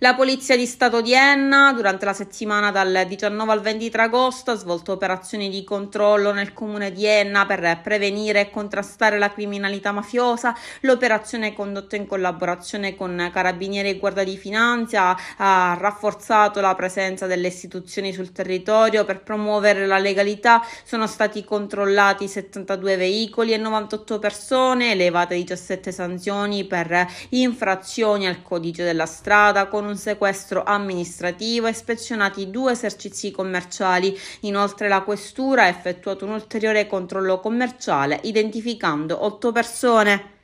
La Polizia di Stato di Enna durante la settimana dal 19 al 23 agosto ha svolto operazioni di controllo nel comune di Enna per prevenire e contrastare la criminalità mafiosa. L'operazione condotta in collaborazione con Carabinieri e Guardia di Finanza ha rafforzato la presenza delle istituzioni sul territorio per promuovere la legalità. Sono stati controllati 72 veicoli e 98 persone, elevate 17 sanzioni per infrazioni al codice della strada con un sequestro amministrativo e ispezionati due esercizi commerciali. Inoltre la questura ha effettuato un ulteriore controllo commerciale identificando otto persone.